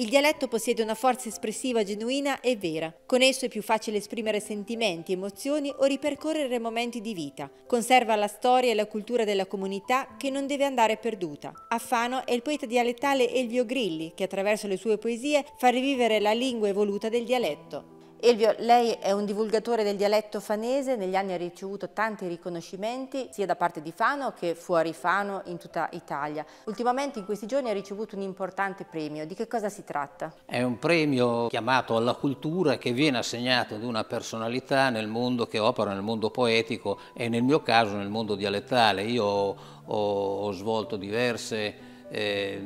Il dialetto possiede una forza espressiva genuina e vera. Con esso è più facile esprimere sentimenti, emozioni o ripercorrere momenti di vita. Conserva la storia e la cultura della comunità che non deve andare perduta. A Fano è il poeta dialettale Elvio Grilli che attraverso le sue poesie fa rivivere la lingua evoluta del dialetto. Elvio, lei è un divulgatore del dialetto fanese, negli anni ha ricevuto tanti riconoscimenti sia da parte di Fano che fuori Fano in tutta Italia. Ultimamente in questi giorni ha ricevuto un importante premio, di che cosa si tratta? È un premio chiamato alla cultura che viene assegnato ad una personalità nel mondo che opera, nel mondo poetico e nel mio caso nel mondo dialettale. Io ho, ho svolto diverse... Eh,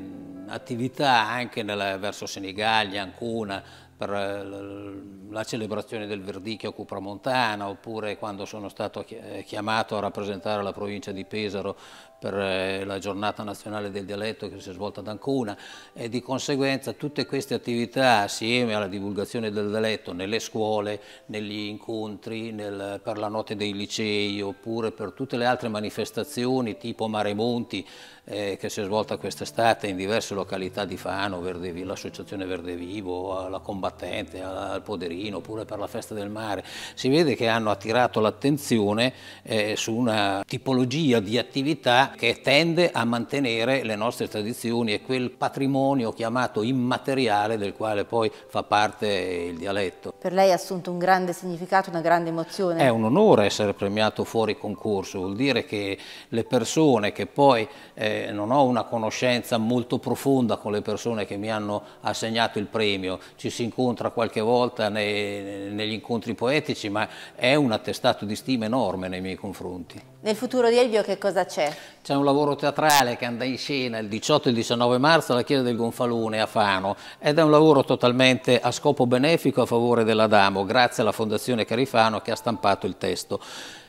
attività anche nella, verso Senigallia, Ancona, per eh, la celebrazione del verdicchio cupramontana oppure quando sono stato eh, chiamato a rappresentare la provincia di Pesaro per eh, la giornata nazionale del dialetto che si è svolta ad Ancona e di conseguenza tutte queste attività assieme alla divulgazione del dialetto nelle scuole, negli incontri, nel, per la notte dei licei oppure per tutte le altre manifestazioni tipo Maremonti eh, che si è svolta quest'estate in diverse località località di Fano, l'associazione Verde Vivo, alla Combattente, al Poderino, oppure per la Festa del Mare, si vede che hanno attirato l'attenzione eh, su una tipologia di attività che tende a mantenere le nostre tradizioni e quel patrimonio chiamato immateriale del quale poi fa parte il dialetto. Per lei ha assunto un grande significato, una grande emozione? È un onore essere premiato fuori concorso, vuol dire che le persone che poi eh, non ho una conoscenza molto profonda profonda con le persone che mi hanno assegnato il premio, ci si incontra qualche volta nei, negli incontri poetici, ma è un attestato di stima enorme nei miei confronti. Nel futuro di Elvio che cosa c'è? C'è un lavoro teatrale che andrà in scena il 18 e il 19 marzo alla Chiesa del Gonfalone a Fano ed è un lavoro totalmente a scopo benefico a favore dell'Adamo, grazie alla Fondazione Carifano che ha stampato il testo.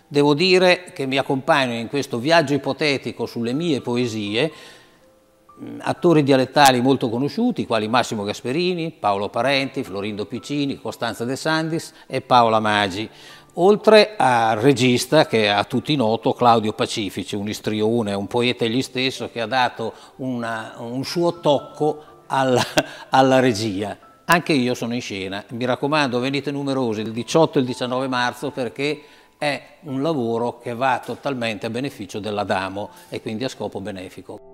Devo dire che mi accompagno in questo viaggio ipotetico sulle mie poesie attori dialettali molto conosciuti, quali Massimo Gasperini, Paolo Parenti, Florindo Piccini, Costanza De Sandis e Paola Magi, oltre al regista che è a tutti noto Claudio Pacifici, un istrione, un poeta egli stesso che ha dato una, un suo tocco alla, alla regia. Anche io sono in scena, mi raccomando venite numerosi il 18 e il 19 marzo perché è un lavoro che va totalmente a beneficio dell'Adamo e quindi a scopo benefico.